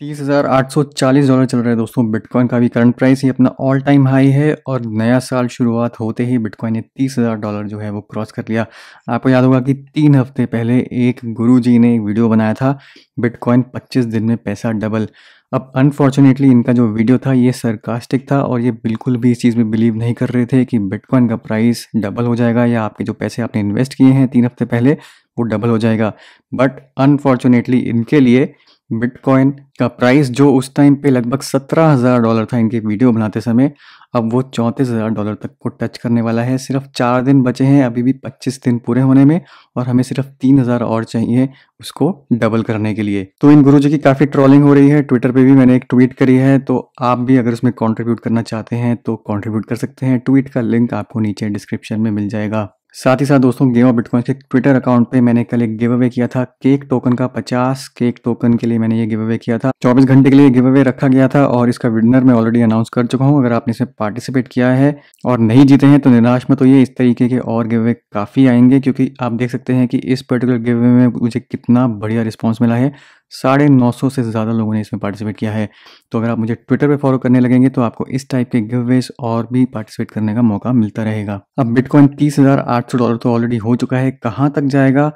तीस हज़ार आठ सौ चालीस डॉलर चल रहा है दोस्तों बिटकॉइन का भी करंट प्राइस ही अपना ऑल टाइम हाई है और नया साल शुरुआत होते ही बिटकॉइन ने तीस हज़ार डॉलर जो है वो क्रॉस कर लिया आपको याद होगा कि तीन हफ्ते पहले एक गुरुजी ने एक वीडियो बनाया था बिटकॉइन पच्चीस दिन में पैसा डबल अब अनफॉर्चुनेटली इनका जो वीडियो था ये सरकास्टिक था और ये बिल्कुल भी इस चीज़ में बिलीव नहीं कर रहे थे कि बिटकॉइन का प्राइस डबल हो जाएगा या आपके जो पैसे आपने इन्वेस्ट किए हैं तीन हफ्ते पहले वो डबल हो जाएगा बट अनफॉर्चुनेटली इनके लिए बिटकॉइन का प्राइस जो उस टाइम पे लगभग सत्रह हज़ार डॉलर था इनके वीडियो बनाते समय अब वो चौंतीस हज़ार डॉलर तक को टच करने वाला है सिर्फ चार दिन बचे हैं अभी भी पच्चीस दिन पूरे होने में और हमें सिर्फ तीन हज़ार और चाहिए उसको डबल करने के लिए तो इन गुरुजी की काफ़ी ट्रॉलिंग हो रही है ट्विटर पे भी मैंने एक ट्वीट करी है तो आप भी अगर उसमें कॉन्ट्रीब्यूट करना चाहते हैं तो कॉन्ट्रीब्यूट कर सकते हैं ट्वीट का लिंक आपको नीचे डिस्क्रिप्शन में मिल जाएगा साथ ही साथ दोस्तों गेम ऑफ बिटकॉइन के ट्विटर अकाउंट पे मैंने कल एक गिव अवे किया था केक टोकन का 50 केक टोकन के लिए मैंने ये गिव अवे किया था 24 घंटे के लिए गिव अवे रखा गया था और इसका विनर मैं ऑलरेडी अनाउंस कर चुका हूँ अगर आपने इसमें पार्टिसिपेट किया है और नहीं जीते हैं तो निराश में तो ये इस तरीके के और गिव अवे काफ़ी आएंगे क्योंकि आप देख सकते हैं कि इस पर्टिकुलर गिव अवे में मुझे कितना बढ़िया रिस्पॉन्स मिला है साढ़े नौ सौ से ज़्यादा लोगों ने इसमें पार्टिसिपेट किया है तो अगर आप मुझे ट्विटर पर फॉलो करने लगेंगे तो आपको इस टाइप के गिववेज और भी पार्टिसिपेट करने का मौका मिलता रहेगा अब बिटकॉइन तीस हज़ार आठ सौ डॉलर तो ऑलरेडी हो चुका है कहाँ तक जाएगा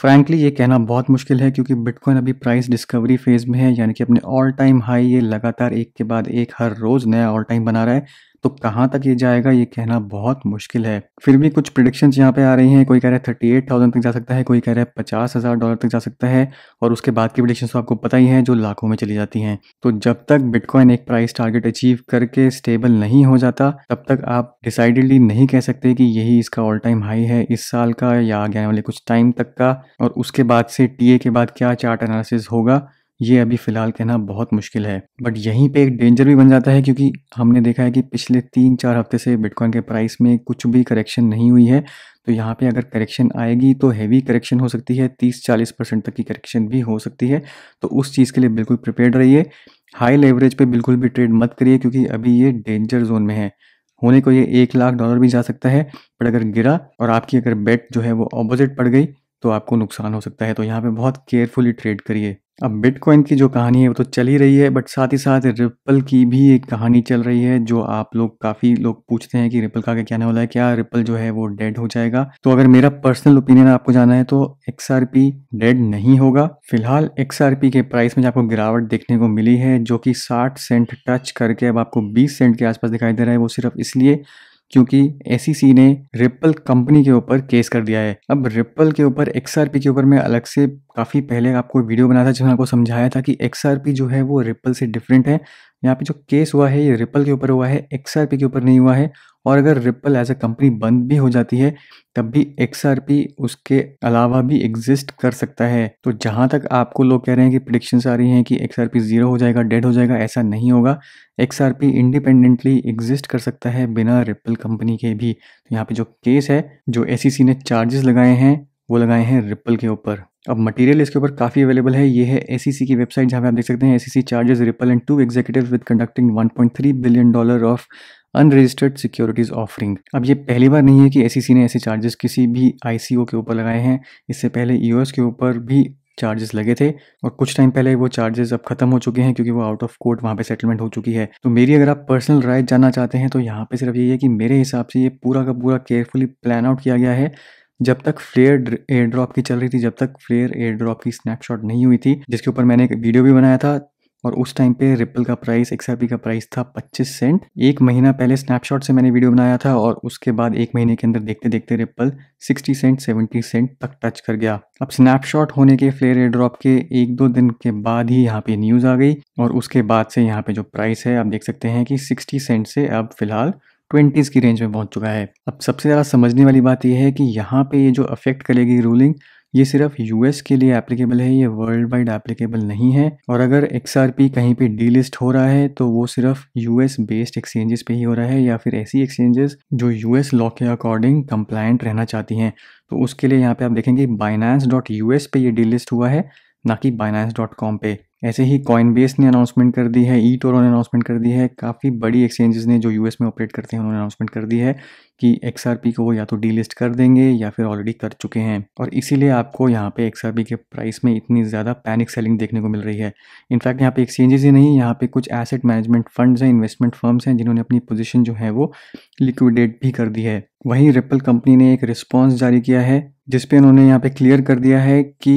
फ्रैंकली ये कहना बहुत मुश्किल है क्योंकि बिटकॉइन अभी प्राइस डिस्कवरी फेज में है यानी कि अपने ऑल टाइम हाई ये लगातार एक के बाद एक हर रोज़ नया ऑल टाइम बना रहा है तो कहाँ तक ये जाएगा ये कहना बहुत मुश्किल है फिर भी कुछ प्रिडिक्शन यहाँ पे आ रही हैं कोई कह रहा है थर्टी एट थाउजेंड तक जा सकता है कोई कह रहा है पचास हज़ार डॉलर तक जा सकता है और उसके बाद की प्रिडिक्शन तो आपको पता ही है जो लाखों में चली जाती हैं तो जब तक बिटकॉइन एक प्राइस टारगेट अचीव करके स्टेबल नहीं हो जाता तब तक आप डिसाइडेडली नहीं कह सकते कि यही इसका ऑल टाइम हाई है इस साल का या आगे आने वाले कुछ टाइम तक का और उसके बाद से टीए के बाद क्या चार्ट एनालिसिस होगा ये अभी फ़िलहाल कहना बहुत मुश्किल है बट यहीं पे एक डेंजर भी बन जाता है क्योंकि हमने देखा है कि पिछले तीन चार हफ्ते से बिटकॉइन के प्राइस में कुछ भी करेक्शन नहीं हुई है तो यहाँ पे अगर करेक्शन आएगी तो हैवी करेक्शन हो सकती है तीस चालीस परसेंट तक की करेक्शन भी हो सकती है तो उस चीज़ के लिए बिल्कुल प्रिपेयर रहिए हाई लेवरेज पर बिल्कुल भी ट्रेड मत करिए क्योंकि अभी ये डेंजर जोन में है होने को ये एक लाख डॉलर भी जा सकता है बट अगर गिरा और आपकी अगर बेट जो है वो ऑपोजिट पड़ गई तो आपको नुकसान हो सकता है तो यहाँ पे बहुत केयरफुली ट्रेड करिए अब बिटकॉइन की जो कहानी है वो तो चल ही रही है बट साथ ही साथ रिपल की भी एक कहानी चल रही है जो आप लोग काफ़ी लोग पूछते हैं कि रिपल का क्या कहने वाला है क्या रिपल जो है वो डेड हो जाएगा तो अगर मेरा पर्सनल ओपिनियन आपको जाना है तो एक्स डेड नहीं होगा फिलहाल एक्स के प्राइस में आपको गिरावट देखने को मिली है जो कि साठ सेंट टच करके अब आपको बीस सेंट के आसपास दिखाई दे रहा है वो सिर्फ इसलिए क्योंकि एस ने रिपल कंपनी के ऊपर केस कर दिया है अब रिपल के ऊपर एक्स के ऊपर मैं अलग से काफ़ी पहले आपको वीडियो बनाया था जिसमें आपको समझाया था कि एक्स जो है वो रिपल से डिफरेंट है यहाँ पे जो केस हुआ है ये रिपल के ऊपर हुआ है एक्स के ऊपर नहीं हुआ है और अगर रिपल एज अ कंपनी बंद भी हो जाती है तब भी एक्स उसके अलावा भी एग्जिस्ट कर सकता है तो जहाँ तक आपको लोग कह रहे हैं कि प्रडिक्शंस आ रही हैं कि एक्स जीरो हो जाएगा डेड हो जाएगा ऐसा नहीं होगा एक्स इंडिपेंडेंटली एग्जिस्ट कर सकता है बिना रिपल कंपनी के भी तो यहाँ पे जो केस है जो एस e ने चार्जेस लगाए हैं वो लगाए हैं रिपल के ऊपर अब मटेरियल इसके ऊपर काफ़ी अवेलेबल है ये है एसीसी की वेबसाइट जहाँ पे आप देख सकते हैं SEC charges Ripple and two executive with conducting 1.3 billion dollar of unregistered securities offering अब ये पहली बार नहीं है कि एसीसी ने ऐसे चार्जेस किसी भी आई के ऊपर लगाए हैं इससे पहले यू e के ऊपर भी चार्जेस लगे थे और कुछ टाइम पहले वो चार्जेस अब खत्म हो चुके हैं क्योंकि वो आउट ऑफ कोर्ट वहाँ पे सेटलमेंट हो चुकी है तो मेरी अगर आप पर्सनल राय जानना चाहते हैं तो यहाँ पे सिर्फ ये है कि मेरे हिसाब से ये पूरा का पूरा केयरफुली प्लान आउट किया गया है जब तक फ्लेयर एयर ड्रॉप की चल रही थी जब तक फ्लेयर एयर ड्रॉप की स्नैपशॉट नहीं हुई थी जिसके ऊपर मैंने एक वीडियो भी बनाया था और उस टाइम पे रिपल का प्राइस एक्स का प्राइस था 25 सेंट एक महीना पहले स्नैपशॉट से मैंने वीडियो बनाया था और उसके बाद एक महीने के अंदर देखते देखते रिपल 60 सेंट 70 सेंट तक टच कर गया अब स्नैपशॉट होने के फ्लेयर एयर ड्रॉप के एक दो दिन के बाद ही यहाँ पे न्यूज़ आ गई और उसके बाद से यहाँ पे जो प्राइस है आप देख सकते हैं कि सिक्सटी सेंट से अब फिलहाल ट्वेंटीज़ की रेंज में पहुंच चुका है अब सबसे ज़्यादा समझने वाली बात यह है कि यहाँ पे ये जो अफेक्ट करेगी रूलिंग ये सिर्फ यूएस के लिए एप्लीकेबल है ये वर्ल्ड वाइड एप्लीकेबल नहीं है और अगर एक्सआरपी कहीं पे डीलिस्ट हो रहा है तो वो सिर्फ यूएस बेस्ड एक्सचेंजेस पे ही हो रहा है या फिर ऐसी एक्सचेंजेस जो यूएस लॉ के अकॉर्डिंग कंप्लायंट रहना चाहती हैं तो उसके लिए यहाँ पे आप देखेंगे बाइनांस डॉट एस पे ये डीलिस्ट हुआ है ना कि बाइनांस डॉट कॉम पे ऐसे ही कॉइनबेस ने अनाउंसमेंट कर दी है ई टोरो ने अनाउंसमेंट कर दी है काफ़ी बड़ी एक्सचेंजेस ने जो यूएस में ऑपरेट करते हैं उन्होंने अनाउंसमेंट कर दी है कि एक्स को वो या तो डीलिस्ट कर देंगे या फिर ऑलरेडी कर चुके हैं और इसीलिए आपको यहाँ पे एक्स के प्राइस में इतनी ज़्यादा पैनिक सेलिंग देखने को मिल रही है इनफैक्ट यहाँ पे एक्सचेंजेस ही नहीं यहाँ पे कुछ एसेट मैनेजमेंट फंड्स हैं इन्वेस्टमेंट फर्म्स हैं जिन्होंने अपनी पोजिशन जो है वो लिक्विडेट भी कर दी है वहीं रिपल कंपनी ने एक रिस्पॉन्स जारी किया है जिसपे उन्होंने यहाँ पर क्लियर कर दिया है कि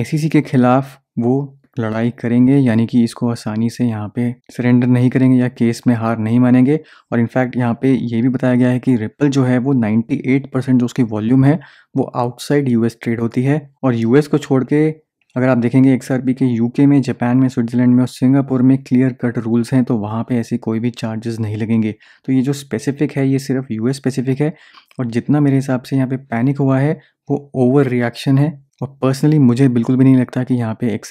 एस e के खिलाफ वो लड़ाई करेंगे यानी कि इसको आसानी से यहाँ पे सरेंडर नहीं करेंगे या केस में हार नहीं मानेंगे और इनफैक्ट यहाँ पे ये भी बताया गया है कि रिपल जो है वो 98 परसेंट जो उसकी वॉल्यूम है वो आउटसाइड यूएस ट्रेड होती है और यूएस को छोड़ के अगर आप देखेंगे एक सर के यू यूके में जापान में स्विट्जरलैंड में और सिंगापुर में क्लियर कट रूल्स हैं तो वहाँ पे ऐसे कोई भी चार्जेस नहीं लगेंगे तो ये जो स्पेसिफिक है ये सिर्फ यूएस स्पेसिफिक है और जितना मेरे हिसाब से यहाँ पे पैनिक हुआ है वो ओवर रिएक्शन है और पर्सनली मुझे बिल्कुल भी नहीं लगता कि यहाँ पे एक्स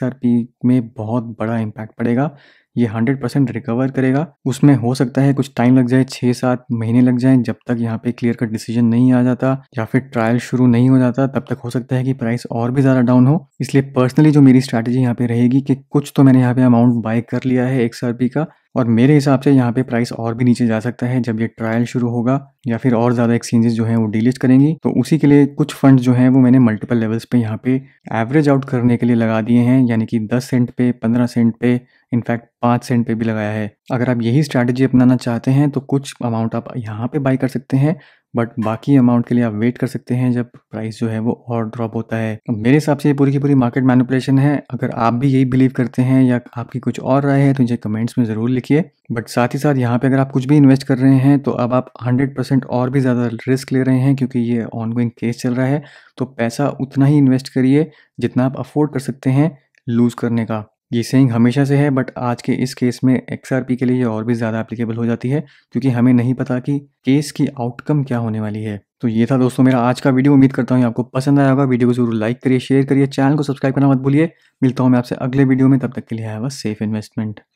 में बहुत बड़ा इम्पैक्ट पड़ेगा ये 100 परसेंट रिकवर करेगा उसमें हो सकता है कुछ टाइम लग जाए छः सात महीने लग जाए जब तक यहाँ पे क्लियर कट डिसीजन नहीं आ जाता या फिर ट्रायल शुरू नहीं हो जाता तब तक हो सकता है कि प्राइस और भी ज़्यादा डाउन हो इसलिए पर्सनली जो मेरी स्ट्रैटेजी यहाँ पे रहेगी कि कुछ तो मैंने यहाँ पे अमाउंट बाय कर लिया है एक्स का और मेरे हिसाब से यहाँ पे प्राइस और भी नीचे जा सकता है जब ये ट्रायल शुरू होगा या फिर और ज़्यादा एक्सचेंजेस जो हैं वो डिलीट करेंगी तो उसी के लिए कुछ फंड जो हैं वो मैंने मल्टीपल लेवल्स पे यहाँ पे एवरेज आउट करने के लिए लगा दिए हैं यानी कि 10 सेंट पे 15 सेंट पे इनफैक्ट पाँच सेंट पे भी लगाया है अगर आप यही स्ट्रैटेजी अपनाना चाहते हैं तो कुछ अमाउंट आप यहाँ पे बाई कर सकते हैं बट बाकी अमाउंट के लिए आप वेट कर सकते हैं जब प्राइस जो है वो और ड्रॉप होता है मेरे हिसाब से ये पूरी की पूरी मार्केट मैनिपुलेशन है अगर आप भी यही बिलीव करते हैं या आपकी कुछ और राय है तो मुझे कमेंट्स में ज़रूर लिखिए बट साथ ही साथ यहाँ पे अगर आप कुछ भी इन्वेस्ट कर रहे हैं तो अब आप हंड्रेड और भी ज़्यादा रिस्क ले रहे हैं क्योंकि ये ऑनगोइंग केस चल रहा है तो पैसा उतना ही इन्वेस्ट करिए जितना आप अफोर्ड कर सकते हैं लूज़ करने का ये सेंग हमेशा से है बट आज के इस केस में एक्स के लिए और भी ज़्यादा एप्लीकेबल हो जाती है क्योंकि हमें नहीं पता कि केस की आउटकम क्या होने वाली है तो ये था दोस्तों मेरा आज का वीडियो उम्मीद करता हूँ आपको पसंद आया होगा वीडियो को जरूर लाइक करिए शेयर करिए चैनल को सब्सक्राइब करना मत भूलिए मिलता हूँ मैं आपसे अगले वीडियो में तब तक के लिए आया सेफ इन्वेस्टमेंट